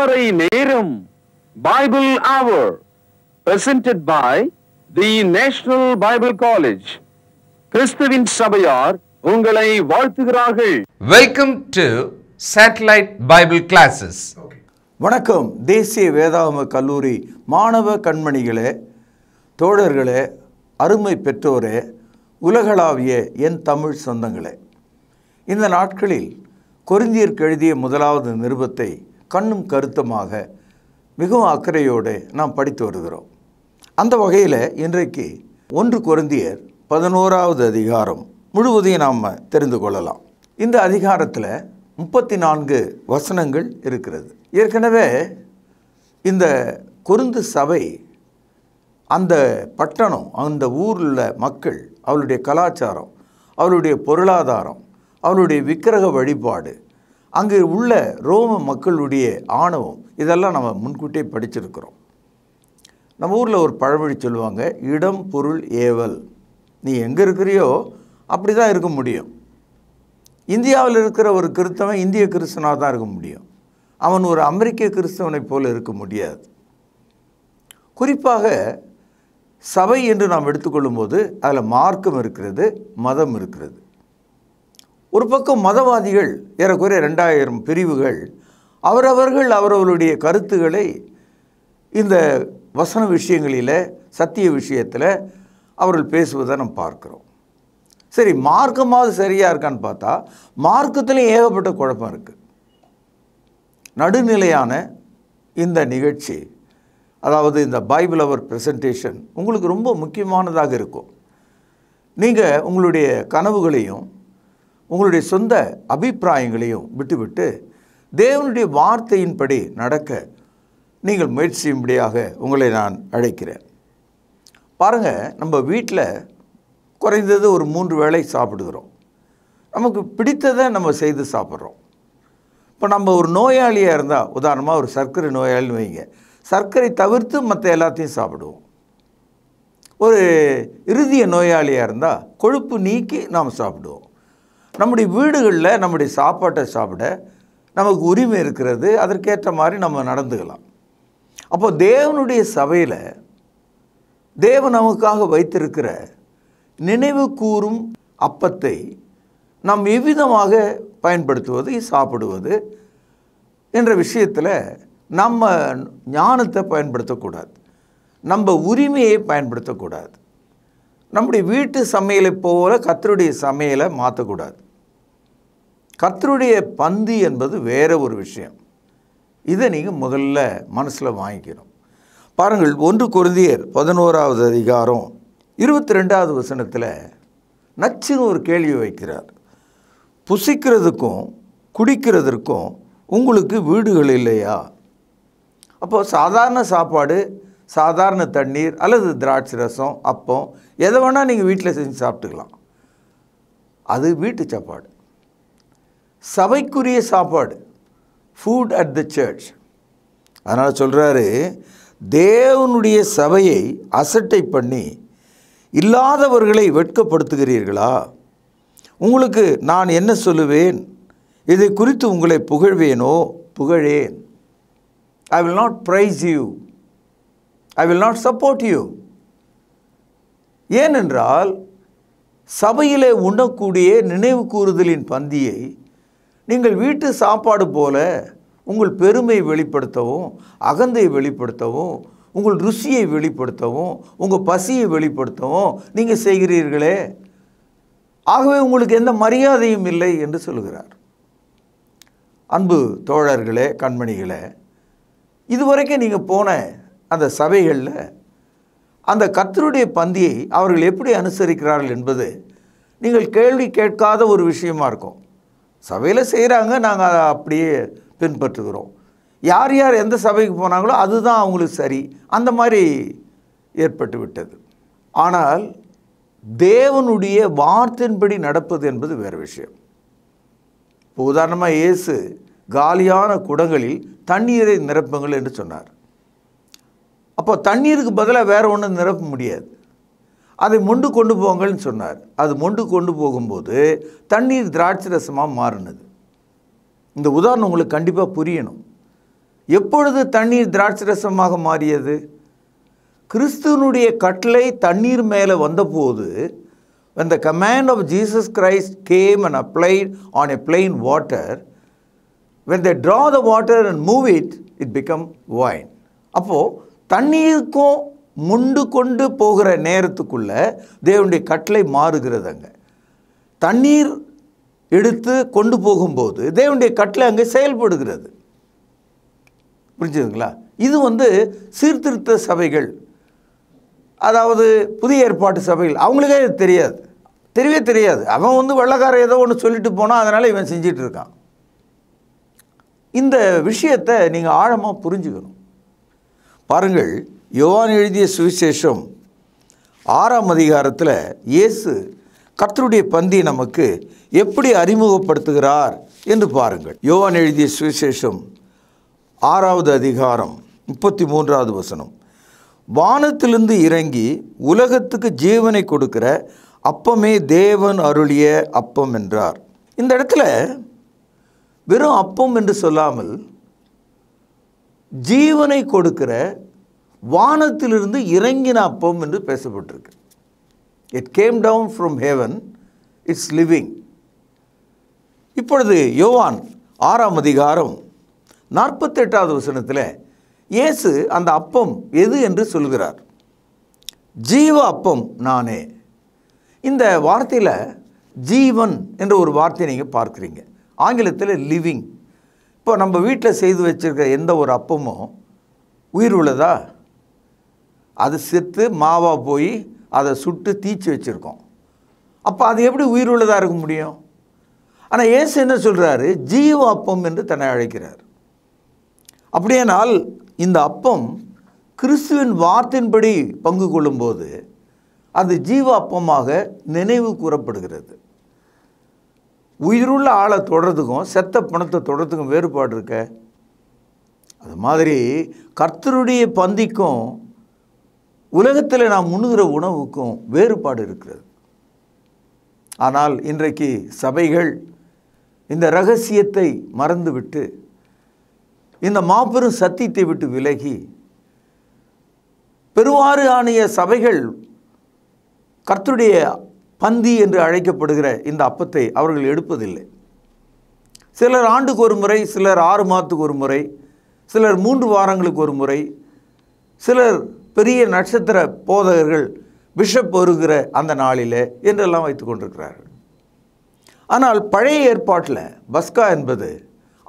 திருமறை நேரம் Bible hour presented by the National Bible College கிறிஸ்துவின் சபையார் உங்களை வாழ்த்துகிறார்கள் welcome to satellite Bible classes வணக்கம் தேசிய வேதாம கல்லூரி மாணவ கண்மணிகளே தோழர்களே அருமை பெற்றோரே உலகளாவிய என் தமிழ் சொந்தங்களே இந்த நாட்களில் கொரிந்தியர்க்கு எழுதிய முதலாவது நிருபத்தை கண்ணும் கருத்துமாக மிகவும் அக்கறையோடு நாம் படித்து வருகிறோம் அந்த வகையில் இன்றைக்கு ஒன்று குருந்தியர் பதினோராவது அதிகாரம் முழுவதையும் நாம் தெரிந்து கொள்ளலாம் இந்த அதிகாரத்தில் முப்பத்தி நான்கு வசனங்கள் இருக்கிறது ஏற்கனவே இந்த குருந்து சபை அந்த பட்டணம் அந்த ஊரில் உள்ள மக்கள் அவளுடைய கலாச்சாரம் அவளுடைய பொருளாதாரம் அவளுடைய விக்கிரக வழிபாடு அங்கே உள்ள ரோம மக்களுடைய ஆணவம் இதெல்லாம் நம்ம முன்கூட்டியே படிச்சிருக்கிறோம் நம்ம ஊரில் ஒரு பழமொழி சொல்லுவாங்க இடம் பொருள் ஏவல் நீ எங்கே இருக்கிறியோ அப்படி தான் இருக்க முடியும் இந்தியாவில் இருக்கிற ஒரு கிறிஸ்தவன் இந்திய கிறிஸ்தனாக தான் இருக்க முடியும் அவன் ஒரு அமெரிக்க கிறிஸ்தவனைப் போல் இருக்க முடியாது குறிப்பாக சபை என்று நாம் எடுத்துக்கொள்ளும்போது அதில் மார்க்கம் இருக்கிறது மதம் இருக்கிறது ஒரு பக்கம் மதவாதிகள் ஏறக்குறைய ரெண்டாயிரம் பிரிவுகள் அவரவர்கள் அவரவர்களுடைய கருத்துக்களை இந்த வசன விஷயங்களில் சத்திய விஷயத்தில் அவர்கள் பேசுவதை நம்ம பார்க்குறோம் சரி மார்க்கமாவது சரியாக இருக்கான்னு பார்த்தா மார்க்கத்துலேயும் ஏகப்பட்ட குழப்பம் இருக்குது நடுநிலையான இந்த நிகழ்ச்சி அதாவது இந்த பைபிள் அவர் ப்ரெசன்டேஷன் உங்களுக்கு ரொம்ப முக்கியமானதாக இருக்கும் நீங்கள் உங்களுடைய கனவுகளையும் உங்களுடைய சொந்த அபிப்பிராயங்களையும் விட்டுவிட்டு தேவனுடைய வார்த்தையின்படி நடக்க நீங்கள் முயற்சியும்படியாக உங்களை நான் அழைக்கிறேன் பாருங்கள் நம்ம வீட்டில் குறைந்தது ஒரு மூன்று வேளை சாப்பிடுகிறோம் நமக்கு பிடித்ததை நம்ம செய்து சாப்பிட்றோம் இப்போ நம்ம ஒரு நோயாளியாக இருந்தால் உதாரணமாக ஒரு சர்க்கரை நோயாளின்னு வைங்க சர்க்கரை தவிர்த்து மற்ற எல்லாத்தையும் சாப்பிடுவோம் ஒரு இறுதிய நோயாளியாக இருந்தால் கொழுப்பு நீக்கி நாம் சாப்பிடுவோம் நம்முடைய வீடுகளில் நம்முடைய சாப்பாட்டை சாப்பிட நமக்கு உரிமை இருக்கிறது அதற்கேற்ற மாதிரி நம்ம நடந்துக்கலாம் அப்போ தேவனுடைய சபையில் தேவன் நமக்காக வைத்திருக்கிற நினைவு கூறும் அப்பத்தை நாம் எவ்விதமாக பயன்படுத்துவது சாப்பிடுவது என்ற விஷயத்தில் நம்ம ஞானத்தை பயன்படுத்தக்கூடாது நம்ம உரிமையை பயன்படுத்தக்கூடாது நம்முடைய வீட்டு சமையலை போல கத்தருடைய சமையலை மாற்றக்கூடாது கத்தருடைய பந்தி என்பது வேற ஒரு விஷயம் இதை நீங்கள் முதல்ல மனசில் வாங்கிக்கணும் பாருங்கள் ஒன்று குருந்தியர் பதினோராவது அதிகாரம் இருபத்தி ரெண்டாவது வசனத்தில் நச்சுன்னு ஒரு கேள்வி வைக்கிறார் புசிக்கிறதுக்கும் குடிக்கிறதற்கும் உங்களுக்கு வீடுகள் இல்லையா அப்போது சாதாரண சாப்பாடு சாதாரண தண்ணீர் அல்லது திராட்சை ரசம் அப்பம் எதை வேணால் நீங்கள் வீட்டில் செஞ்சு சாப்பிட்டுக்கலாம் அது வீட்டு சாப்பாடு சபைக்குரிய சாப்பாடு ஃபுட் அட் த சர்ச் அதனால் சொல்கிறாரு தேவனுடைய சபையை அசட்டை பண்ணி இல்லாதவர்களை வெட்கப்படுத்துகிறீர்களா உங்களுக்கு நான் என்ன சொல்லுவேன் இதை குறித்து உங்களை புகழ்வேனோ புகழேன் I will not praise you I will not support you ஏனென்றால் சபையிலே உண்ணக்கூடிய நினைவு கூறுதலின் பந்தியை நீங்கள் வீட்டு சாப்பாடு போல உங்கள் பெருமை வெளிப்படுத்தவும் அகந்தை வெளிப்படுத்தவும் உங்கள் ருசியை வெளிப்படுத்தவும் உங்கள் பசியை வெளிப்படுத்தவும் நீங்கள் செய்கிறீர்களே ஆகவே உங்களுக்கு எந்த மரியாதையும் இல்லை என்று சொல்கிறார் அன்பு தோழர்களே கண்மணிகளே இதுவரைக்கும் நீங்கள் போன அந்த சபைகளில் அந்த கத்தருடைய பந்தியை அவர்கள் எப்படி அனுசரிக்கிறார்கள் என்பது நீங்கள் கேள்வி கேட்காத ஒரு விஷயமா இருக்கும் சபையில் செய்கிறாங்க நாங்கள் அதை அப்படியே பின்பற்றுகிறோம் யார் யார் எந்த சபைக்கு போனாங்களோ அதுதான் அவங்களுக்கு சரி அந்த மாதிரி ஏற்பட்டு விட்டது ஆனால் தேவனுடைய வார்த்தையின்படி நடப்பது என்பது வேறு விஷயம் இப்போ உதாரணமாக இயேசு காலியான குடங்களில் தண்ணீரை நிரப்புங்கள் என்று சொன்னார் அப்போ தண்ணீருக்கு பதிலாக வேறு ஒன்றும் நிரப்ப முடியாது அதை மொண்டு கொண்டு போங்கள்னு சொன்னார் அது மொண்டு கொண்டு போகும்போது தண்ணீர் திராட்சை ரசமாக மாறினது இந்த உதாரணம் உங்களுக்கு கண்டிப்பாக புரியணும் எப்பொழுது தண்ணீர் திராட்சை ரசமாக மாறியது கிறிஸ்துவனுடைய கட்டளை தண்ணீர் மேலே வந்தபோது when the command of Jesus Christ came and applied on a plain water, when they draw the water and move it, it become wine. அப்போது தண்ணீருக்கும் முண்டு கொண்டு போகிற நேரத்துக்குள்ளே தேவனுடைய கட்டளை மாறுகிறதுங்க தண்ணீர் எடுத்து கொண்டு போகும்போது தேவனுடைய கட்டளை அங்கே செயல்படுகிறது புரிஞ்சுதுங்களா இது வந்து சீர்திருத்த சபைகள் அதாவது புதிய ஏற்பாட்டு சபைகள் அவங்களுக்கே இது தெரியாது தெரியவே தெரியாது அவன் வந்து வெள்ளக்காரர் ஏதோ ஒன்று சொல்லிட்டு போனால் அதனால் இவன் செஞ்சிட்டு இருக்கான் இந்த விஷயத்தை நீங்கள் ஆழமாக புரிஞ்சுக்கணும் பாருங்கள் யோவான் எழுதிய சுவிசேஷம் ஆறாம் அதிகாரத்தில் இயேசு கர்த்தருடைய பந்தியை நமக்கு எப்படி அறிமுகப்படுத்துகிறார் என்று பாருங்கள் யோவான் எழுதிய சுவிசேஷம் ஆறாவது அதிகாரம் முப்பத்தி மூன்றாவது வசனம் வானத்திலிருந்து இறங்கி உலகத்துக்கு ஜீவனை கொடுக்கிற அப்பமே தேவன் அருளிய அப்பம் என்றார் இந்த இடத்துல வெறும் அப்பம் என்று சொல்லாமல் ஜீவனை கொடுக்கிற வானத்திலிருந்து இறங்கின அப்பம் என்று பேசப்பட்டிருக்கு it came down from heaven it's living இப்பொழுது யோவான் ஆறாம் அதிகாரம் நாற்பத்தெட்டாவது வசனத்தில் இயேசு அந்த அப்பம் எது என்று சொல்கிறார் ஜீவ அப்பம் நானே இந்த வார்த்தையில் ஜீவன் என்ற ஒரு வார்த்தையை நீங்கள் பார்க்குறீங்க ஆங்கிலத்தில் லிவிங் இப்போ நம்ம வீட்டில் செய்து வச்சுருக்க எந்த ஒரு அப்பமும் உயிர் உள்ளதா அது செத்து மாவாக போய் அதை சுட்டு தீச்சு வச்சுருக்கோம் அப்போ அது எப்படி உயிர் உள்ளதாக இருக்க முடியும் ஆனால் ஏசு என்ன சொல்கிறாரு ஜீவ அப்பம் என்று தன்னை அழைக்கிறார் அப்படியானால் இந்த அப்பம் கிறிஸ்துவின் வார்த்தையின்படி பங்கு கொள்ளும்போது அது ஜீவ அப்பமாக நினைவு கூறப்படுகிறது உயிருள்ள ஆளை தொடர்றதுக்கும் செத்த பணத்தை தொடர்றதுக்கும் வேறுபாடு இருக்க அது மாதிரி கர்த்தருடைய பந்திக்கும் உலகத்தில் நாம் முன்னுகிற உணவுக்கும் வேறுபாடு இருக்கிறது ஆனால் இன்றைக்கு சபைகள் இந்த ரகசியத்தை மறந்துவிட்டு இந்த மாபெரும் சத்தியத்தை விட்டு விலகி பெருவாறு ஆணைய சபைகள் கர்த்தருடைய பந்தி என்று அழைக்கப்படுகிற இந்த அப்பத்தை அவர்கள் எடுப்பதில்லை சிலர் ஆண்டுக்கு ஒரு முறை சிலர் ஆறு மாதத்துக்கு ஒரு முறை சிலர் மூன்று வாரங்களுக்கு ஒரு முறை சிலர் பெரிய நட்சத்திர போதகர்கள் பிஷப் வருகிற அந்த நாளில் என்றெல்லாம் வைத்து கொண்டிருக்கிறார்கள் ஆனால் பழைய ஏற்பாட்டில் பஸ்கா என்பது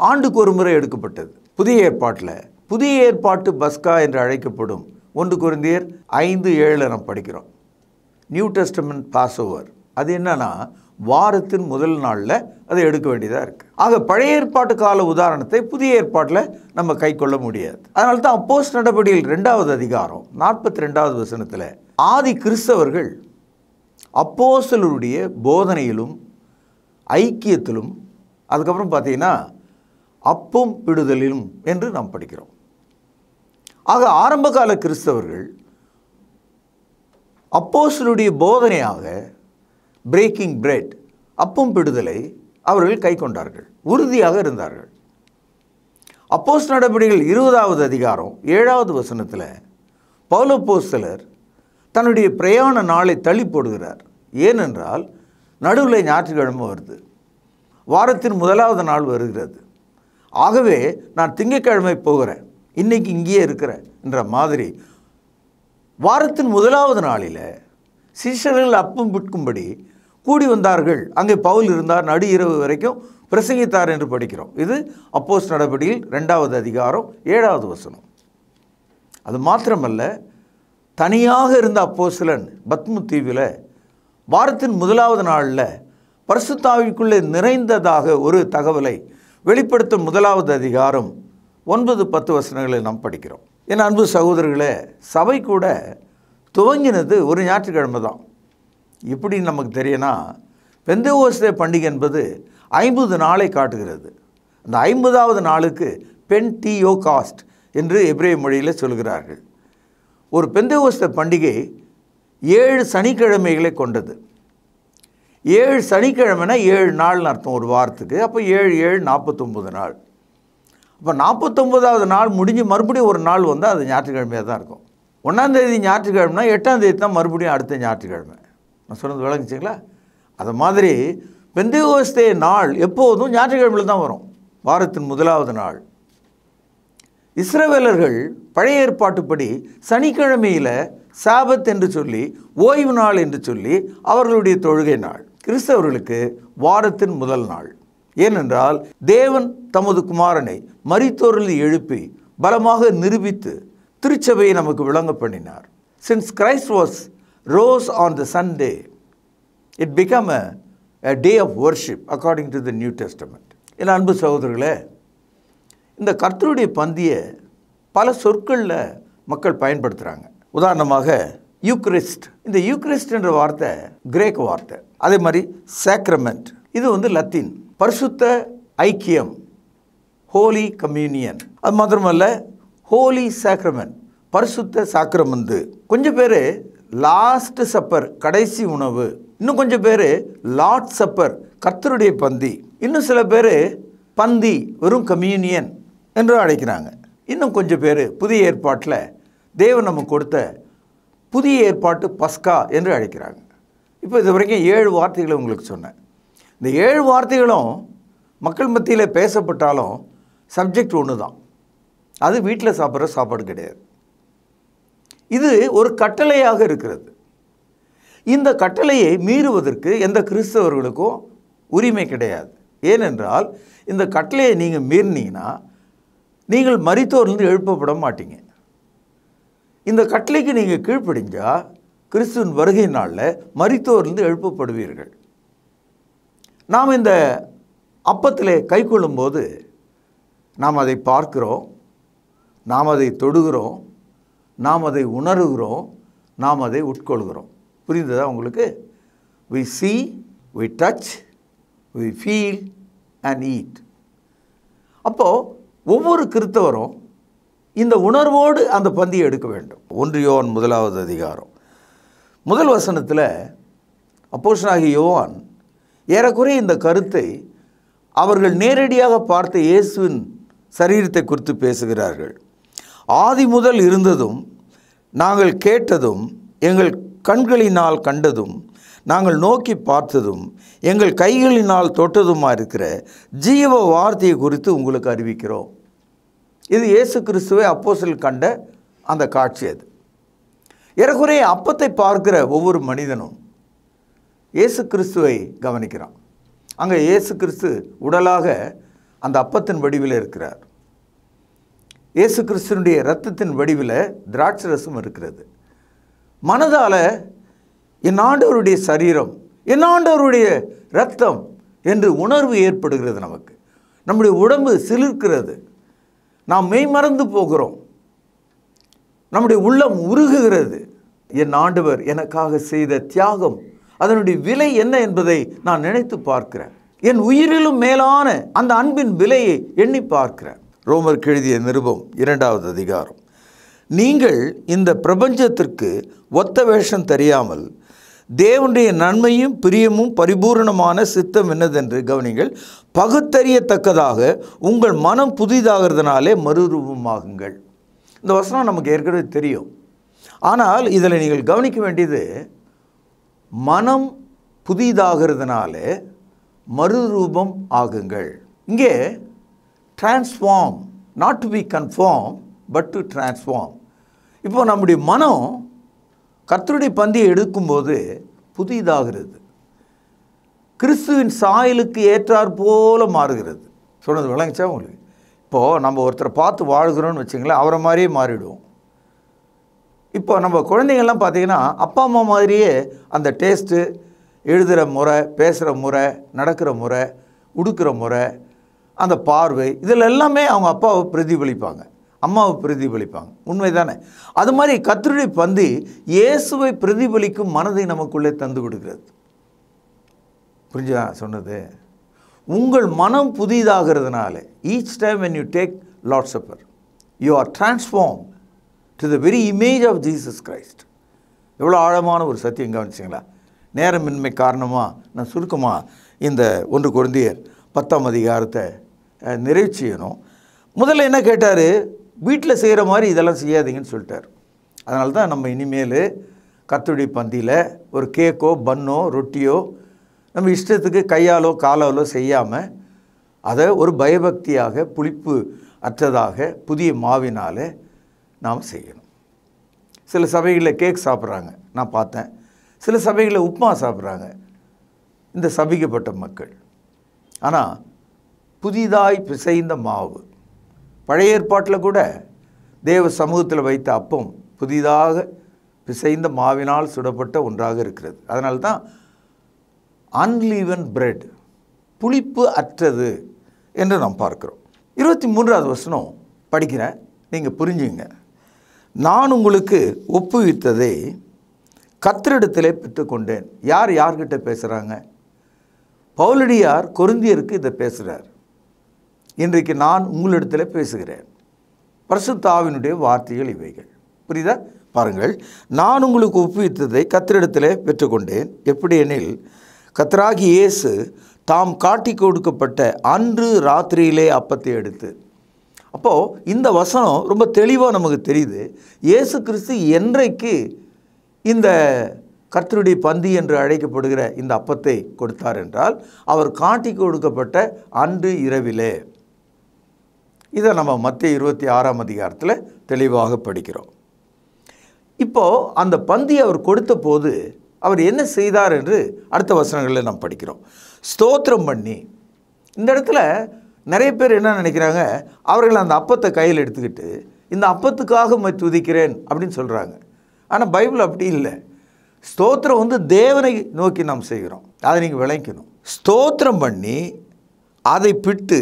ஆண்டுக்கு ஒரு முறை எடுக்கப்பட்டது புதிய ஏற்பாட்டில் புதிய ஏற்பாட்டு பஸ்கா என்று அழைக்கப்படும் ஒன்று குறைந்தியர் ஐந்து ஏழில் நாம் படிக்கிறோம் நியூ டெஸ்டமெண்ட் பாஸ் ஓவர் அது என்னன்னா வாரத்தின் முதல் நாளில் அதை எடுக்க வேண்டியதாக இருக்குது ஆக பழைய ஏற்பாட்டு கால உதாரணத்தை புதிய ஏற்பாட்டில் நம்ம கை கொள்ள முடியாது அதனால தான் அப்போஸ் நடவடிக்கையில் ரெண்டாவது அதிகாரம் நாற்பத்தி ரெண்டாவது வசனத்தில் ஆதி கிறிஸ்தவர்கள் அப்போசலருடைய போதனையிலும் ஐக்கியத்திலும் அதுக்கப்புறம் பார்த்தீங்கன்னா அப்பும் விடுதலிலும் என்று நாம் படிக்கிறோம் ஆக ஆரம்பகால கிறிஸ்தவர்கள் அப்போசலுடைய போதனையாக பிரேக்கிங் பிரெட் அப்பம் பிடுதலை அவர்கள் கை கொண்டார்கள் உறுதியாக இருந்தார்கள் அப்போஸ் நடவடிக்கைகள் இருபதாவது அதிகாரம் ஏழாவது வசனத்தில் பௌலப்போஸ்தலர் தன்னுடைய பிரயாண நாளை தள்ளி போடுகிறார் ஏனென்றால் நடுவில் ஞாயிற்றுக்கிழமை வருது வாரத்தின் முதலாவது நாள் வருகிறது ஆகவே நான் திங்கக்கிழமை போகிறேன் இன்றைக்கி இங்கேயே இருக்கிறேன் என்ற மாதிரி வாரத்தின் முதலாவது நாளில் சிஷர்கள் அப்பம் விற்கும்படி கூடி வந்தார்கள் அங்கே பவுல் இருந்தார் நடு இரவு வரைக்கும் பிரசங்கித்தார் என்று படிக்கிறோம் இது அப்போஸ் நடவடிக்கையில் ரெண்டாவது அதிகாரம் ஏழாவது வசனம் அது மாத்திரமல்ல தனியாக இருந்த அப்போசிலன் பத்மு தீவில் வாரத்தின் முதலாவது நாளில் பரிசுத்தாவிக்குள்ளே நிறைந்ததாக ஒரு தகவலை வெளிப்படுத்தும் முதலாவது அதிகாரம் ஒன்பது பத்து வசனங்களை நாம் படிக்கிறோம் என் அன்பு சகோதரர்களே சபை கூட துவங்கினது ஒரு ஞாயிற்றுக்கிழமை தான் இப்படி நமக்கு தெரியனா பெந்தகோஸ்தே பண்டிகை என்பது ஐம்பது நாளை காட்டுகிறது அந்த ஐம்பதாவது நாளுக்கு பென் டியோ காஸ்ட் என்று எப்ரே மொழியில் சொல்கிறார்கள் ஒரு பெந்தகோஸ்த பண்டிகை ஏழு சனிக்கிழமைகளை கொண்டது ஏழு சனிக்கிழமைனா ஏழு நாள்னு அர்த்தம் ஒரு வாரத்துக்கு அப்போ ஏழு ஏழு நாற்பத்தொம்பது நாள் இப்போ நாற்பத்தொம்போதாவது நாள் முடிஞ்சு மறுபடியும் ஒரு நாள் வந்து அது ஞாயிற்றுக்கிழமையாக தான் இருக்கும் ஒன்றாந்தேதி ஞாயிற்றுக்கிழமைனா எட்டாந்தேதி தான் மறுபடியும் அடுத்த ஞாயிற்றுக்கிழமை நான் சொன்னது விளங்குச்சிங்களா அது மாதிரி பெந்தயோஸ்தே நாள் எப்போதும் ஞாயிற்றுக்கிழமையில் தான் வரும் வாரத்தின் முதலாவது நாள் இஸ்ரவேலர்கள் பழைய ஏற்பாட்டுப்படி சனிக்கிழமையில் சாபத் என்று சொல்லி ஓய்வு நாள் என்று சொல்லி அவர்களுடைய தொழுகை நாள் கிறிஸ்தவர்களுக்கு வாரத்தின் முதல் நாள் ஏனென்றால் தேவன் தமது குமாரனை மரித்தோரில் எழுப்பி பலமாக நிரூபித்து திருச்சபையை நமக்கு விளங்க பண்ணினார் since Christ was rose on the Sunday it become a day of worship according to the New Testament என் அன்பு சகோதரர்களே இந்த கர்த்தருடைய பந்தியை பல சொற்களில் மக்கள் பயன்படுத்துகிறாங்க உதாரணமாக யூக்ரிஸ்ட் இந்த யூக்ரிஸ்ட் என்ற வார்த்தை கிரேக் வார்த்தை அதே மாதிரி சேக்ரமெண்ட் இது வந்து லத்தீன் பரிசுத்த ஐக்கியம் ஹோலி கம்யூனியன் அது மாத்திரமல்ல ஹோலி சாக்ரமெண்ட் பரிசுத்த சாக்கிரமந்து கொஞ்சம் பேர் லாஸ்ட் சப்பர் கடைசி உணவு இன்னும் கொஞ்சம் பேர் லார்ட் சப்பர் கர்த்தருடைய பந்தி இன்னும் சில பேர் பந்தி வெறும் கம்யூனியன் என்று அழைக்கிறாங்க இன்னும் கொஞ்சம் பேர் புதிய ஏற்பாட்டில் தேவன் நம்ம கொடுத்த புதிய ஏற்பாட்டு பஸ்கா என்று அழைக்கிறாங்க இப்போ இது வரைக்கும் ஏழு வார்த்தைகளை உங்களுக்கு சொன்னேன் இந்த ஏழு வார்த்தைகளும் மக்கள் மத்தியில் பேசப்பட்டாலும் சப்ஜெக்ட் ஒன்று தான் அது வீட்டில் சாப்பிட்ற சாப்பாடு கிடையாது இது ஒரு கட்டளையாக இருக்கிறது இந்த கட்டளையை மீறுவதற்கு எந்த கிறிஸ்தவர்களுக்கும் உரிமை கிடையாது ஏனென்றால் இந்த கட்டளையை நீங்கள் மீறினீங்கன்னா நீங்கள் மறித்தோர்லேருந்து எழுப்பப்பட மாட்டீங்க இந்த கட்டளைக்கு நீங்கள் கீழ்ப்படிஞ்சால் கிறிஸ்துவின் வருகை நாளில் மறித்தோர்லேருந்து எழுப்பப்படுவீர்கள் நாம் இந்த அப்பத்திலே கை கொள்ளும்போது நாம் அதை பார்க்கிறோம் நாம் அதை தொடுகிறோம் நாம் அதை உணர்கிறோம் நாம் அதை உட்கொள்கிறோம் புரிந்ததா உங்களுக்கு we see we touch we feel and eat அப்போது ஒவ்வொரு கிறித்தவரும் இந்த உணர்வோடு அந்த பந்தியை எடுக்க வேண்டும் ஒன்று யோவான் முதலாவது அதிகாரம் முதல் வசனத்தில் அப்போஷனாகி யோவான் ஏறக்குறைய இந்த கருத்தை அவர்கள் நேரடியாக பார்த்த இயேசுவின் சரீரத்தை குறித்து பேசுகிறார்கள் ஆதி முதல் இருந்ததும் நாங்கள் கேட்டதும் எங்கள் கண்களினால் கண்டதும் நாங்கள் நோக்கி பார்த்ததும் எங்கள் கைகளினால் தொட்டதுமாக இருக்கிற ஜீவ வார்த்தையை குறித்து உங்களுக்கு அறிவிக்கிறோம் இது இயேசு கிறிஸ்துவை அப்போசில் கண்ட அந்த காட்சி அது ஏறக்குறைய அப்பத்தை பார்க்கிற ஒவ்வொரு மனிதனும் இயேசு கிறிஸ்துவை கவனிக்கிறான் அங்கே இயேசு கிறிஸ்து உடலாக அந்த அப்பத்தின் வடிவில் இருக்கிறார் இயேசு கிறிஸ்துனுடைய இரத்தத்தின் வடிவில் திராட்சை ரசம் இருக்கிறது மனதால் என் ஆண்டவருடைய சரீரம் என் ஆண்டவருடைய ரத்தம் என்று உணர்வு ஏற்படுகிறது நமக்கு நம்முடைய உடம்பு சிலிர்க்கிறது நாம் மெய்மறந்து போகிறோம் நம்முடைய உள்ளம் உருகுகிறது என் ஆண்டவர் எனக்காக செய்த தியாகம் அதனுடைய விலை என்ன என்பதை நான் நினைத்து பார்க்கிறேன் என் உயிரிலும் மேலான அந்த அன்பின் விலையை எண்ணி பார்க்கிறேன் ரோமர் கெழுதிய நிருபம் இரண்டாவது அதிகாரம் நீங்கள் இந்த பிரபஞ்சத்திற்கு ஒத்த வேஷம் தெரியாமல் தேவனுடைய நன்மையும் பிரியமும் பரிபூரணமான சித்தம் என்னதென்று கவனிங்கள் பகுத்தறியத்தக்கதாக உங்கள் மனம் புதிதாகிறதுனாலே மறுரூபமாகுங்கள் இந்த வசனம் நமக்கு ஏற்கனவே தெரியும் ஆனால் இதில் நீங்கள் கவனிக்க வேண்டியது மனம் புதிதாகிறதுனால மறுரூபம் ஆகுங்கள் இங்கே transform not to be conform but to transform இப்போ நம்முடைய மனம் கர்த்தருடைய பந்தியை எடுக்கும்போது புதிதாகிறது கிறிஸ்துவின் சாயலுக்கு ஏற்றாற் போல மாறுகிறது சொன்னது விளங்குச்சா உங்களுக்கு இப்போது நம்ம ஒருத்தரை பார்த்து வாழ்கிறோன்னு வச்சுங்களேன் அவரை மாதிரியே மாறிடுவோம் இப்போ நம்ம குழந்தைங்கள்லாம் பார்த்திங்கன்னா அப்பா அம்மா மாதிரியே அந்த டேஸ்ட்டு எழுதுகிற முறை பேசுகிற முறை நடக்கிற முறை உடுக்கிற முறை அந்த பார்வை இதில் எல்லாமே அவங்க அப்பாவை பிரதிபலிப்பாங்க அம்மாவை பிரதிபலிப்பாங்க உண்மை தானே அது மாதிரி கத்திரி பந்தி இயேசுவை பிரதிபலிக்கும் மனதை நமக்குள்ளே தந்து கொடுக்கிறது புரிஞ்சுதா சொன்னது உங்கள் மனம் புதிதாகிறதுனால each time when you take Lord supper you are transform to the very image of Jesus Christ எவ்வளோ ஆழமான ஒரு சத்தியம் கவனிச்சிங்களா நேரமின்மை காரணமாக நான் சுருக்கமாக இந்த ஒன்று குழந்தையர் பத்தாம் அதிகாரத்தை நிறைவு செய்யணும் முதல்ல என்ன கேட்டார் வீட்டில் செய்கிற மாதிரி இதெல்லாம் செய்யாதீங்கன்னு சொல்லிட்டார் அதனால தான் நம்ம இனிமேல் கத்துடி பந்தியில் ஒரு கேக்கோ பன்னோ ரொட்டியோ நம்ம இஷ்டத்துக்கு கையாலோ காலாலோ செய்யாமல் அதை ஒரு பயபக்தியாக புளிப்பு அற்றதாக புதிய மாவினால் நாம் செய்யணும் சில சபைகளில் கேக் சாப்பிட்றாங்க நான் பார்த்தேன் சில சபைகளில் உப்மா சாப்பிட்றாங்க இந்த சபிக்கப்பட்ட மக்கள் ஆனால் புதிதாய் பிசைந்த மாவு பழைய ஏற்பாட்டில் கூட தேவ சமூகத்தில் வைத்த அப்பம் புதிதாக பிசைந்த மாவினால் சுடப்பட்ட ஒன்றாக இருக்கிறது அதனால்தான் அன்லீவன் பிரெட் புளிப்பு அற்றது என்று நாம் பார்க்கிறோம் இருபத்தி மூன்றாவது வருஷம் படிக்கிறேன் நீங்கள் புரிஞ்சுங்க நான் உங்களுக்கு ஒப்புவித்ததை கத்தரிடத்திலே பெற்றுக்கொண்டேன் யார் யார்கிட்ட பேசுகிறாங்க பவுலடியார் கொருந்தியருக்கு இதை பேசுகிறார் இன்றைக்கு நான் உங்களிடத்தில் பேசுகிறேன் தாவினுடைய வார்த்தைகள் இவைகள் புரியுதா பாருங்கள் நான் உங்களுக்கு ஒப்புவித்ததை கத்திரிடத்தில் பெற்றுக்கொண்டேன் எப்படி எனில் கத்ராகி இயேசு தாம் காட்டி கொடுக்கப்பட்ட அன்று ராத்திரியிலே அப்பத்தை எடுத்து அப்போது இந்த வசனம் ரொம்ப தெளிவாக நமக்கு தெரியுது இயேசு கிறிஸ்து என்றைக்கு இந்த கர்த்தருடைய பந்தி என்று அழைக்கப்படுகிற இந்த அப்பத்தை கொடுத்தார் என்றால் அவர் காட்டி கொடுக்கப்பட்ட அன்று இரவிலே இதை நம்ம மத்திய இருபத்தி ஆறாம் அதிகாரத்தில் தெளிவாக படிக்கிறோம் இப்போது அந்த பந்தி அவர் கொடுத்த போது அவர் என்ன செய்தார் என்று அடுத்த வசனங்களில் நாம் படிக்கிறோம் ஸ்தோத்திரம் பண்ணி இந்த இடத்துல நிறைய பேர் என்ன நினைக்கிறாங்க அவர்கள் அந்த அப்பத்தை கையில் எடுத்துக்கிட்டு இந்த அப்பத்துக்காக மை துதிக்கிறேன் அப்படின்னு சொல்கிறாங்க ஆனால் பைபிள் அப்படி இல்லை ஸ்தோத்திரம் வந்து தேவனை நோக்கி நாம் செய்கிறோம் அதை நீங்கள் விளைக்கணும் ஸ்தோத்திரம் பண்ணி அதை பிட்டு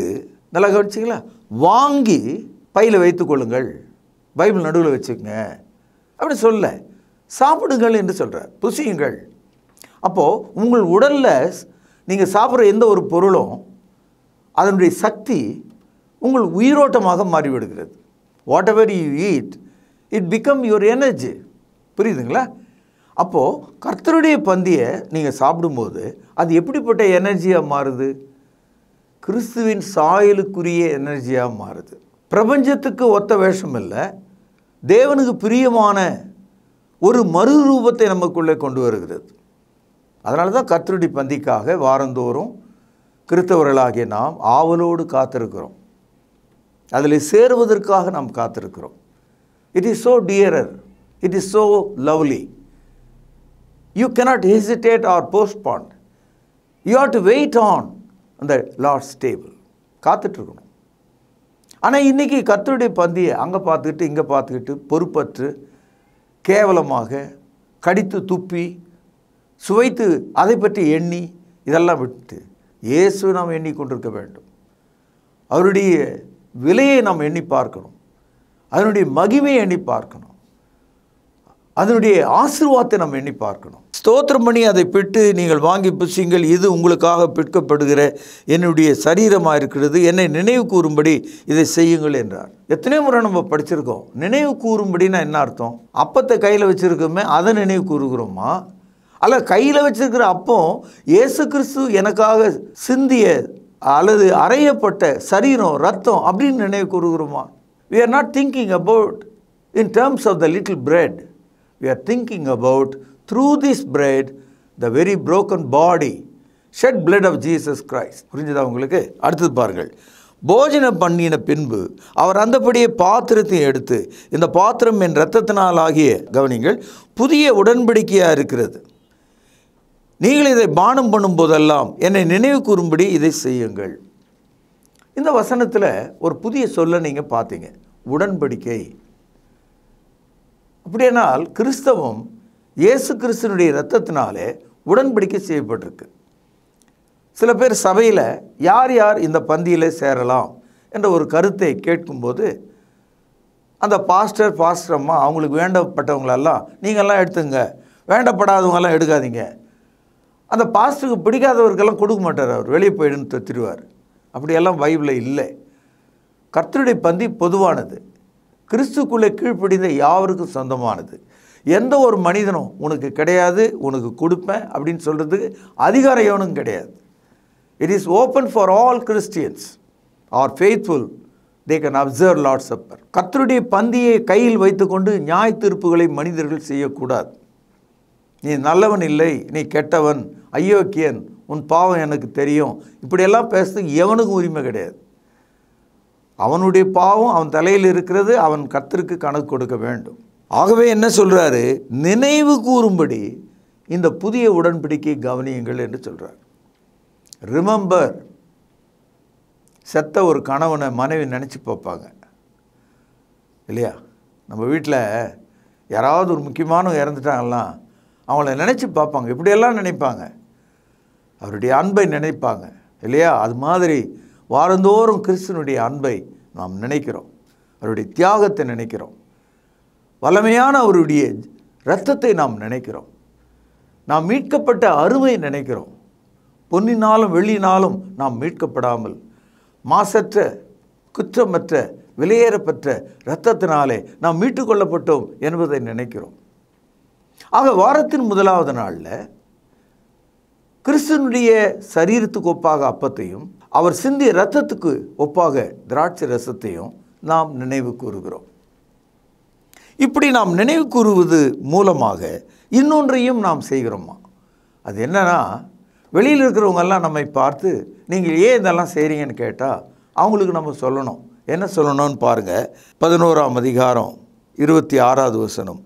நல்லா கவனிச்சிங்களா வாங்கி பையில் வைத்து கொள்ளுங்கள் பைபிள் நடுவில் வச்சுக்கோங்க அப்படி சொல்ல சாப்பிடுங்கள் என்று சொல்கிறார் புசியுங்கள் அப்போது உங்கள் உடலில் நீங்கள் சாப்பிட்ற எந்த ஒரு பொருளும் அதனுடைய சக்தி உங்கள் உயிரோட்டமாக மாறிவிடுகிறது whatever you eat it become your energy புரியுதுங்களா அப்போது கர்த்தருடைய பந்தியை நீங்கள் சாப்பிடும்போது அது எப்படிப்பட்ட எனர்ஜியாக மாறுது கிறிஸ்துவின் சாயலுக்குரிய எனர்ஜியாக மாறுது பிரபஞ்சத்துக்கு ஒத்த வேஷம் இல்லை தேவனுக்கு பிரியமான ஒரு மறுரூபத்தை நமக்குள்ளே கொண்டு வருகிறது அதனால தான் கர்த்தருடைய பந்திக்காக வாரந்தோறும் கிறித்தவர்களாகிய நாம் ஆவலோடு காத்திருக்கிறோம் அதில் சேருவதற்காக நாம் காத்திருக்கிறோம் it is so dearer it is so lovely you cannot hesitate or postpone you had to wait on அந்த லார்ட்ஸ் டேபிள் காத்துட்ருக்கணும் ஆனால் இன்றைக்கி கத்தருடைய பந்தியை அங்கே பார்த்துக்கிட்டு இங்கே பார்த்துக்கிட்டு பொறுப்பற்று கேவலமாக கடித்து துப்பி சுவைத்து அதை பற்றி எண்ணி இதெல்லாம் விட்டு இயேசு நாம் எண்ணிக்கொண்டிருக்க வேண்டும் அவருடைய விலையை நாம் எண்ணி பார்க்கணும் அதனுடைய மகிமையை எண்ணி பார்க்கணும் அதனுடைய ஆசிர்வாதத்தை நாம் எண்ணி பார்க்கணும் ஸ்தோத்திரம் பண்ணி அதை பிட்டு நீங்கள் வாங்கி புசிங்கள் இது உங்களுக்காக பிற்கப்படுகிற என்னுடைய சரீரமாக இருக்கிறது என்னை நினைவு கூறும்படி இதை செய்யுங்கள் என்றார் எத்தனையோ முறை நம்ம படிச்சிருக்கோம் நினைவு கூறும்படின்னா என்ன அர்த்தம் அப்பத்தை கையில் வச்சுருக்கோமே அதை நினைவு கூறுகிறோமா அல்ல கையில் வச்சிருக்கிற அப்போ இயேசு கிறிஸ்து எனக்காக சிந்திய அல்லது அறையப்பட்ட சரீரம் ரத்தம் அப்படின்னு நினைவு கூறுகிறோமா we are not thinking about in terms of the little bread we are thinking about through this bread the very broken body shed blood of Jesus Christ புரிஞ்சுதா உங்களுக்கு அடுத்தது பாருங்கள் போஜனம் பண்ணின பின்பு அவர் அந்தபடியே பாத்திரத்தையும் எடுத்து இந்த பாத்திரம் என் இரத்தத்தினால் ஆகிய கவனிங்கள் புதிய உடன்படிக்கையாக இருக்கிறது நீங்கள் இதை பானம் பண்ணும்போதெல்லாம் என்னை நினைவு கூறும்படி இதை செய்யுங்கள் இந்த வசனத்தில் ஒரு புதிய சொல்லை நீங்கள் பார்த்தீங்க உடன்படிக்கை அப்படியானால் கிறிஸ்தவம் இயேசு கிறிஸ்தனுடைய இரத்தத்தினாலே உடன்படிக்கை செய்யப்பட்டிருக்கு சில பேர் சபையில் யார் யார் இந்த பந்தியில் சேரலாம் என்ற ஒரு கருத்தை கேட்கும்போது அந்த பாஸ்டர் பாஸ்டர் அம்மா அவங்களுக்கு வேண்டப்பட்டவங்களெல்லாம் நீங்கள்லாம் எடுத்துங்க வேண்டப்படாதவங்கெல்லாம் எடுக்காதீங்க அந்த பாஸ்ட்டுக்கு பிடிக்காதவர்க்கெல்லாம் கொடுக்க மாட்டார் அவர் வெளியே போயிடுன்னு தத்திருவார் அப்படியெல்லாம் பைபிளில் இல்லை கர்த்தருடைய பந்தி பொதுவானது கிறிஸ்துக்குள்ளே கீழ்ப்பிடிந்த யாவருக்கும் சொந்தமானது எந்த ஒரு மனிதனும் உனக்கு கிடையாது உனக்கு கொடுப்பேன் அப்படின்னு சொல்கிறதுக்கு அதிகாரம் எவனும் கிடையாது it is open for all Christians are faithful they can observe Lord supper கத்தருடைய பந்தியை கையில் வைத்துக்கொண்டு நியாய தீர்ப்புகளை மனிதர்கள் செய்யக்கூடாது நீ நல்லவன் இல்லை நீ கெட்டவன் ஐயோக்கியன் உன் பாவம் எனக்கு தெரியும் இப்படியெல்லாம் பேசுறதுக்கு எவனுக்கும் உரிமை கிடையாது அவனுடைய பாவம் அவன் தலையில் இருக்கிறது அவன் கத்திற்கு கணக்கு கொடுக்க வேண்டும் ஆகவே என்ன சொல்கிறாரு நினைவு கூறும்படி இந்த புதிய உடன்படிக்கை கவனியுங்கள் என்று சொல்கிறார் ரிமம்பர் செத்த ஒரு கணவனை மனைவி நினச்சி பார்ப்பாங்க இல்லையா நம்ம வீட்டில் யாராவது ஒரு முக்கியமானவங்க இறந்துட்டாங்கலாம் அவங்கள நினச்சி பார்ப்பாங்க இப்படியெல்லாம் நினைப்பாங்க அவருடைய அன்பை நினைப்பாங்க இல்லையா அது மாதிரி வாரந்தோறும் கிறிஸ்தனுடைய அன்பை நாம் நினைக்கிறோம் அவருடைய தியாகத்தை நினைக்கிறோம் வளமையான அவருடைய இரத்தத்தை நாம் நினைக்கிறோம் நாம் மீட்கப்பட்ட அருவை நினைக்கிறோம் பொன்னினாலும் வெள்ளினாலும் நாம் மீட்கப்படாமல் மாசற்ற குற்றமற்ற விலையேறப்பட்ட இரத்தத்தினாலே நாம் மீட்டுக்கொள்ளப்பட்டோம் என்பதை நினைக்கிறோம் ஆக வாரத்தின் முதலாவது நாளில் கிறிஸ்தனுடைய சரீரத்துக்கு ஒப்பாக அப்பத்தையும் அவர் சிந்திய ரத்தத்துக்கு ஒப்பாக திராட்சை ரசத்தையும் நாம் நினைவு கூறுகிறோம் இப்படி நாம் நினைவு கூறுவது மூலமாக இன்னொன்றையும் நாம் செய்கிறோமா அது என்னென்னா வெளியில் இருக்கிறவங்கெல்லாம் நம்மை பார்த்து நீங்கள் ஏன் இதெல்லாம் செய்கிறீங்கன்னு கேட்டால் அவங்களுக்கு நம்ம சொல்லணும் என்ன சொல்லணும்னு பாருங்கள் பதினோராம் அதிகாரம் இருபத்தி ஆறாவது வசனம்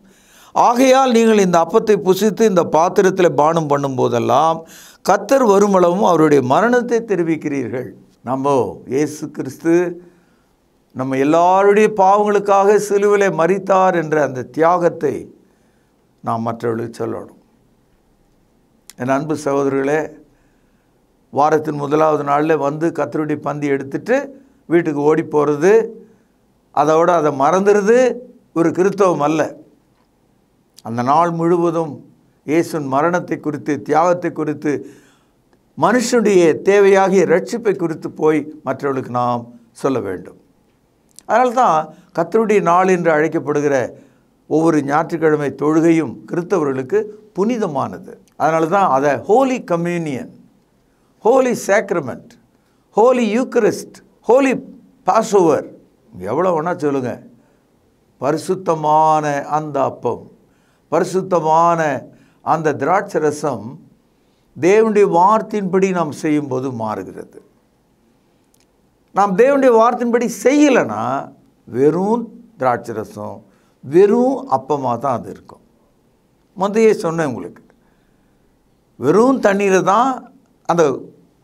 ஆகையால் நீங்கள் இந்த அப்பத்தை புசித்து இந்த பாத்திரத்தில் பானம் பண்ணும்போதெல்லாம் கத்தர் வருமளவும் அவருடைய மரணத்தை தெரிவிக்கிறீர்கள் நம்ம இயேசு கிறிஸ்து நம்ம எல்லாருடைய பாவங்களுக்காக சிலுவிலை மறித்தார் என்ற அந்த தியாகத்தை நாம் மற்றவர்களுக்கு சொல்லணும் என் அன்பு சகோதரர்களே வாரத்தின் முதலாவது நாளில் வந்து கத்தருடைய பந்தி எடுத்துட்டு வீட்டுக்கு ஓடி போகிறது அதோடு அதை மறந்துடுது ஒரு கிறித்தவம் அல்ல அந்த நாள் முழுவதும் இயேசுன் மரணத்தை குறித்து தியாகத்தை குறித்து மனுஷனுடைய தேவையாகிய ரட்சிப்பை குறித்து போய் மற்றவர்களுக்கு நாம் சொல்ல வேண்டும் அதனால்தான் கத்தருடைய நாள் என்று அழைக்கப்படுகிற ஒவ்வொரு ஞாயிற்றுக்கிழமை தொழுகையும் கிறித்தவர்களுக்கு புனிதமானது அதனால தான் அதை holy communion holy sacrament holy Eucharist holy Passover எவ்வளோ வேணால் சொல்லுங்கள் பரிசுத்தமான அந்த அப்பம் பரிசுத்தமான அந்த திராட்சை ரசம் தேவனுடைய வார்த்தையின்படி நாம் செய்யும்போது மாறுகிறது நாம் தேவனுடைய வார்த்தையின்படி செய்யலைன்னா வெறும் திராட்சை ரசம் வெறும் அப்பமாக தான் அது இருக்கும் முந்தையே சொன்னேன் உங்களுக்கு வெறும் தண்ணீரை தான் அந்த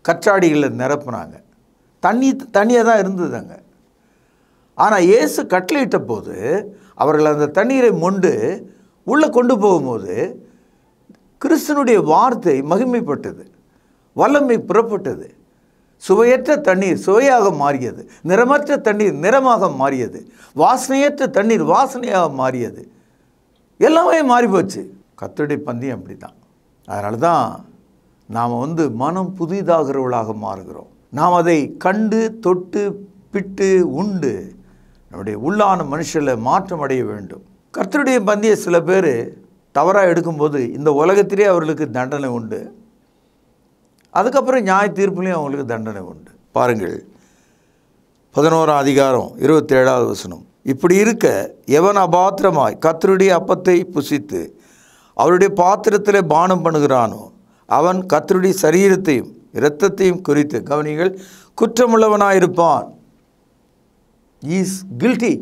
கச்சாடிகளில் நிரப்புனாங்க தண்ணி தண்ணியாக தான் இருந்தது அங்கே ஆனால் இயேசு கட்டளையிட்ட போது அவர்கள் அந்த தண்ணீரை மொண்டு உள்ளே கொண்டு போகும்போது கிறிஸ்தனுடைய வார்த்தை மகிமைப்பட்டது வல்லமை புறப்பட்டது சுவையற்ற தண்ணீர் சுவையாக மாறியது நிறமற்ற தண்ணீர் நிறமாக மாறியது வாசனையற்ற தண்ணீர் வாசனையாக மாறியது எல்லாமே மாறிப்போச்சு கத்தடி கத்தருடைய பந்தயம் அப்படி தான் அதனால தான் நாம் வந்து மனம் புதிதாகிறவர்களாக மாறுகிறோம் நாம் அதை கண்டு தொட்டு பிட்டு உண்டு நம்முடைய உள்ளான மனுஷரில் மாற்றம் அடைய வேண்டும் கர்த்தருடைய பந்திய சில பேர் தவறாக எடுக்கும்போது இந்த உலகத்திலே அவர்களுக்கு தண்டனை உண்டு அதுக்கப்புறம் நியாய தீர்ப்புலேயும் அவங்களுக்கு தண்டனை உண்டு பாருங்கள் பதினோராம் அதிகாரம் இருபத்தேழாவது வசனம் இப்படி இருக்க எவன் அபாத்திரமாய் கத்தருடைய அப்பத்தை புசித்து அவருடைய பாத்திரத்தில் பானம் பண்ணுகிறானோ அவன் கத்தருடைய சரீரத்தையும் இரத்தத்தையும் குறித்து கவனிகள் குற்றமுள்ளவனாயிருப்பான் ஈஸ் கில்ட்டி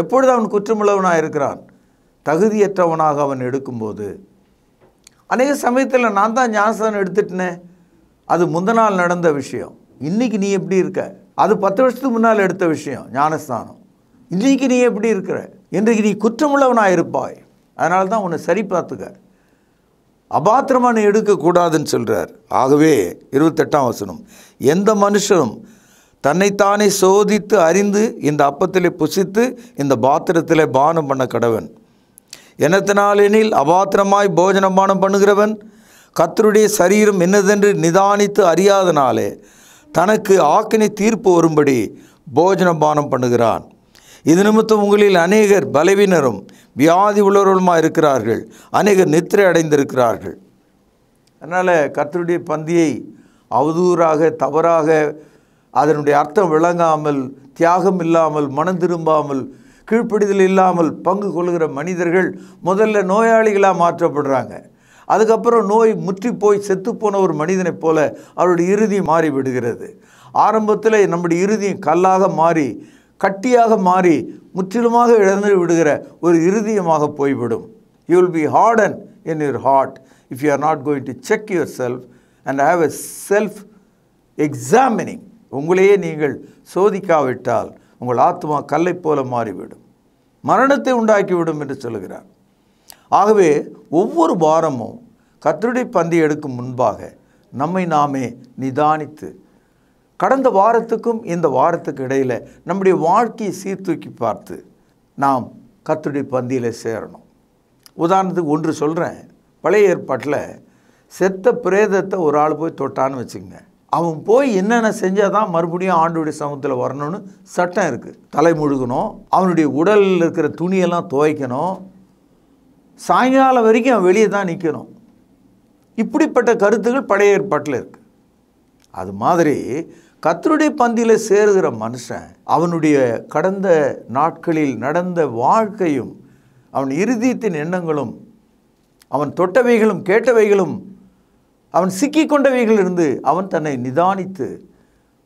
எப்பொழுது அவன் குற்றமுள்ளவனாக இருக்கிறான் தகுதியற்றவனாக அவன் எடுக்கும்போது அநேக சமயத்தில் நான் தான் ஞானசானம் எடுத்துட்டேனே அது முந்த நாள் நடந்த விஷயம் இன்றைக்கி நீ எப்படி இருக்க அது பத்து வருஷத்துக்கு முன்னால் எடுத்த விஷயம் ஞானஸ்தானம் இன்றைக்கி நீ எப்படி இருக்கிற இன்றைக்கு நீ குற்றமுள்ளவனாக இருப்பாய் அதனால தான் உன்னை சரி பார்த்துக்க அபாத்திரமாக நீ எடுக்கக்கூடாதுன்னு சொல்கிறார் ஆகவே இருபத்தெட்டாம் வசனம் எந்த மனுஷனும் தன்னைத்தானே சோதித்து அறிந்து இந்த அப்பத்திலே புசித்து இந்த பாத்திரத்தில் பானம் பண்ண கடவன் என்னத்தினாலெனில் அபாத்திரமாய் போஜன பானம் பண்ணுகிறவன் கத்தருடைய சரீரம் என்னதென்று நிதானித்து அறியாதனாலே தனக்கு ஆக்கினை தீர்ப்பு வரும்படி போஜன பானம் பண்ணுகிறான் இது நிமித்தம் உங்களில் அநேகர் பலவீனரும் வியாதி உள்ளவர்களுமாக இருக்கிறார்கள் அநேகர் நித்திரை அடைந்திருக்கிறார்கள் அதனால் கத்தருடைய பந்தியை அவதூறாக தவறாக அதனுடைய அர்த்தம் விளங்காமல் தியாகம் இல்லாமல் மனம் திரும்பாமல் கீழ்ப்பிடிதல் இல்லாமல் பங்கு கொள்கிற மனிதர்கள் முதல்ல நோயாளிகளாக மாற்றப்படுறாங்க அதுக்கப்புறம் நோய் முற்றி போய் செத்துப்போன ஒரு மனிதனைப் போல அவருடைய இறுதி மாறிவிடுகிறது ஆரம்பத்தில் நம்முடைய இறுதியும் கல்லாக மாறி கட்டியாக மாறி முற்றிலுமாக இழந்து விடுகிற ஒரு இறுதியமாக போய்விடும் you will be harden in your heart if you are not going to check yourself and have a self examining உங்களையே நீங்கள் சோதிக்காவிட்டால் உங்கள் ஆத்மா கல்லை போல மாறிவிடும் மரணத்தை உண்டாக்கிவிடும் என்று சொல்கிறார் ஆகவே ஒவ்வொரு வாரமும் கத்தருடைய பந்தி எடுக்கும் முன்பாக நம்மை நாமே நிதானித்து கடந்த வாரத்துக்கும் இந்த வாரத்துக்கு இடையில் நம்முடைய வாழ்க்கையை சீர்தூக்கி பார்த்து நாம் கத்துடைய பந்தியில் சேரணும் உதாரணத்துக்கு ஒன்று சொல்கிறேன் பழைய ஏற்பாட்டில் செத்த பிரேதத்தை ஒரு ஆள் போய் தொட்டான்னு வச்சுங்க அவன் போய் என்னென்ன செஞ்சால் தான் மறுபடியும் ஆண்டுடைய சமூகத்தில் வரணும்னு சட்டம் இருக்குது தலை முழுகணும் அவனுடைய உடலில் இருக்கிற துணியெல்லாம் துவைக்கணும் சாயங்காலம் வரைக்கும் அவன் வெளியே தான் நிற்கணும் இப்படிப்பட்ட கருத்துகள் பழைய ஏற்பாட்டில் இருக்குது அது மாதிரி கத்தருடைய பந்தியில் சேருகிற மனுஷன் அவனுடைய கடந்த நாட்களில் நடந்த வாழ்க்கையும் அவன் இறுதியத்தின் எண்ணங்களும் அவன் தொட்டவைகளும் கேட்டவைகளும் அவன் சிக்கி கொண்டவைகளிலிருந்து அவன் தன்னை நிதானித்து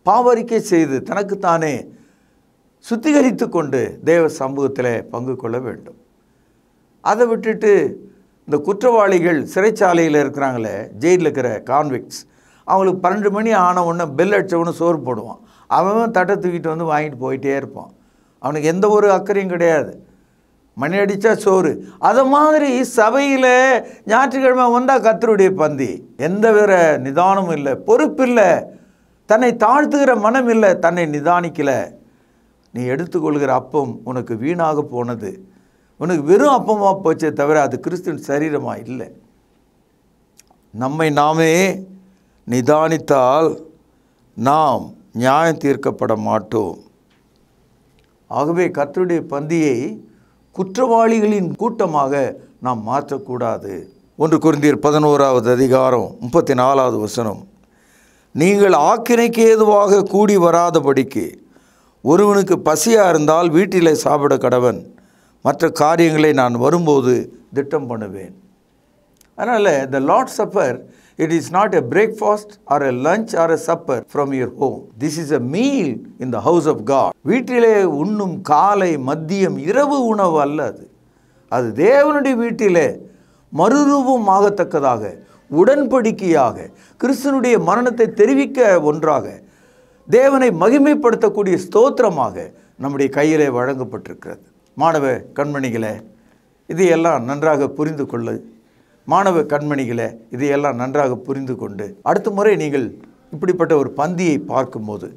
பாவரிக்கை செய்து தனக்குத்தானே சுத்திகரித்து கொண்டு தேவ சமூகத்தில் பங்கு கொள்ள வேண்டும் அதை விட்டுட்டு இந்த குற்றவாளிகள் சிறைச்சாலையில் இருக்கிறாங்களே ஜெயிலில் இருக்கிற கான்விக்ஸ் அவங்களுக்கு பன்னெண்டு மணி ஆன உடனே பெல் அடித்த சோறு போடுவான் அவன் தட்டை தூக்கிட்டு வந்து வாங்கிட்டு போயிட்டே இருப்பான் அவனுக்கு எந்த ஒரு அக்கறையும் கிடையாது மணி அடித்தா சோறு அது மாதிரி சபையில் ஞாயிற்றுக்கிழமை வந்தால் கத்தருடைய பந்தி எந்த வேற நிதானமும் இல்லை பொறுப்பு இல்லை தன்னை தாழ்த்துகிற மனம் இல்லை தன்னை நிதானிக்கலை நீ எடுத்துக்கொள்கிற அப்பம் உனக்கு வீணாக போனது உனக்கு வெறும் அப்பமாக போச்சே தவிர அது கிறிஸ்துவின் சரீரமாக இல்லை நம்மை நாமே நிதானித்தால் நாம் நியாயம் தீர்க்கப்பட மாட்டோம் ஆகவே கத்தருடைய பந்தியை குற்றவாளிகளின் கூட்டமாக நாம் மாற்றக்கூடாது ஒன்று குறிந்தீர் பதினோராவது அதிகாரம் முப்பத்தி நாலாவது வசனம் நீங்கள் ஆக்கினைக்கு ஏதுவாக கூடி வராதபடிக்கு ஒருவனுக்கு பசியாக இருந்தால் வீட்டிலே சாப்பிட கடவன் மற்ற காரியங்களை நான் வரும்போது திட்டம் பண்ணுவேன் அதனால் இந்த Lord supper It is not a breakfast or a lunch or a supper from your home. This is a meal in the house of God. வீட்டிலே உண்ணும் காலை மத்தியம் இரவு உணவு அல்ல அது அது தேவனுடைய வீட்டிலே மறுரூபம் ஆகத்தக்கதாக உடன்படிக்கையாக கிறிஸ்தனுடைய மரணத்தை தெரிவிக்க ஒன்றாக தேவனை மகிமைப்படுத்தக்கூடிய ஸ்தோத்திரமாக நம்முடைய கையிலே வழங்கப்பட்டிருக்கிறது மாணவ கண்மணிகளே இதையெல்லாம் நன்றாக புரிந்து கொள்ள மாணவ கண்மணிகளை இதையெல்லாம் நன்றாக புரிந்து கொண்டு அடுத்த முறை நீங்கள் இப்படிப்பட்ட ஒரு பந்தியை பார்க்கும்போது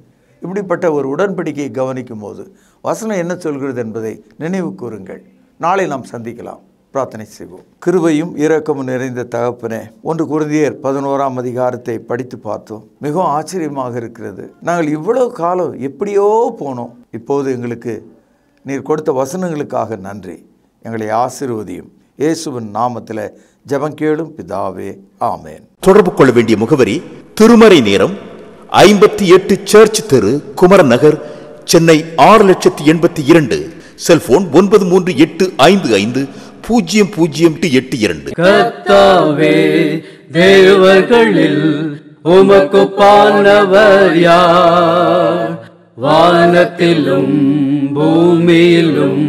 இப்படிப்பட்ட ஒரு உடன்படிக்கையை கவனிக்கும் போது வசனம் என்ன சொல்கிறது என்பதை நினைவு கூறுங்கள் நாளை நாம் சந்திக்கலாம் பிரார்த்தனை செய்வோம் கிருவையும் இரக்கமும் நிறைந்த தகப்பனே ஒன்று குருந்தியர் பதினோராம் அதிகாரத்தை படித்து பார்த்தோம் மிகவும் ஆச்சரியமாக இருக்கிறது நாங்கள் இவ்வளவு காலம் எப்படியோ போனோம் இப்போது எங்களுக்கு நீர் கொடுத்த வசனங்களுக்காக நன்றி எங்களை ஆசிர்வதியும் இயேசுவின் நாமத்தில் ஜபம் கேளும் பிதாவே ஆமேன் தொடர்பு கொள்ள வேண்டிய முகவரி திருமறை நேரம் ஐம்பத்தி எட்டு சர்ச் தெரு குமரன் நகர் சென்னை ஆறு லட்சத்தி எண்பத்தி இரண்டு செல்போன் ஒன்பது மூன்று எட்டு ஐந்து ஐந்து பூஜ்ஜியம் பூஜ்ஜியம் எட்டு இரண்டு உமக்கு யார் வானத்திலும் பூமியிலும்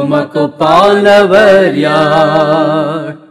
उमको पालवर्यार्